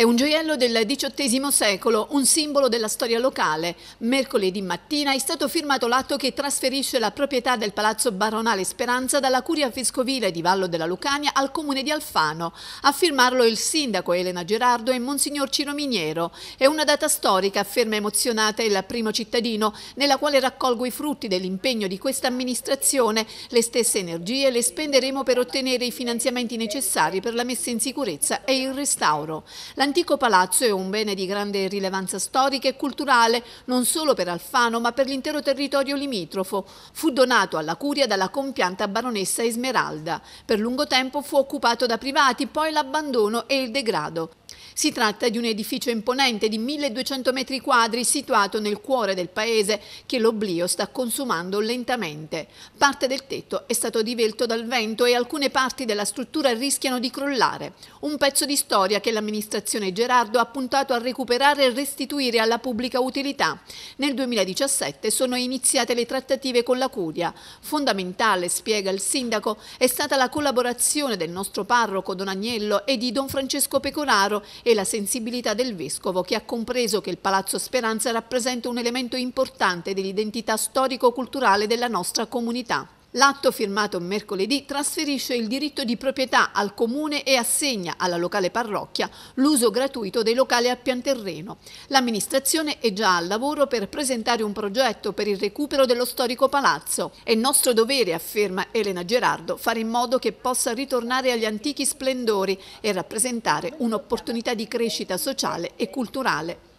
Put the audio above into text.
È un gioiello del XVIII secolo, un simbolo della storia locale. Mercoledì mattina è stato firmato l'atto che trasferisce la proprietà del Palazzo Baronale Speranza dalla Curia Vescovile di Vallo della Lucania al Comune di Alfano. A firmarlo il sindaco Elena Gerardo e Monsignor Ciro Miniero. È una data storica, afferma emozionata il primo cittadino, nella quale raccolgo i frutti dell'impegno di questa amministrazione. Le stesse energie le spenderemo per ottenere i finanziamenti necessari per la messa in sicurezza e il restauro. La L'antico palazzo è un bene di grande rilevanza storica e culturale non solo per Alfano ma per l'intero territorio limitrofo. Fu donato alla curia dalla compianta baronessa Esmeralda. Per lungo tempo fu occupato da privati, poi l'abbandono e il degrado. Si tratta di un edificio imponente di 1200 metri quadri situato nel cuore del paese che l'oblio sta consumando lentamente. Parte del tetto è stato divelto dal vento e alcune parti della struttura rischiano di crollare. Un pezzo di storia che l'amministrazione Gerardo ha puntato a recuperare e restituire alla pubblica utilità. Nel 2017 sono iniziate le trattative con la Curia. Fondamentale, spiega il sindaco, è stata la collaborazione del nostro parroco Don Agnello e di Don Francesco Pecoraro e la sensibilità del Vescovo che ha compreso che il Palazzo Speranza rappresenta un elemento importante dell'identità storico-culturale della nostra comunità. L'atto firmato mercoledì trasferisce il diritto di proprietà al comune e assegna alla locale parrocchia l'uso gratuito dei locali a pian terreno. L'amministrazione è già al lavoro per presentare un progetto per il recupero dello storico palazzo. È nostro dovere, afferma Elena Gerardo, fare in modo che possa ritornare agli antichi splendori e rappresentare un'opportunità di crescita sociale e culturale.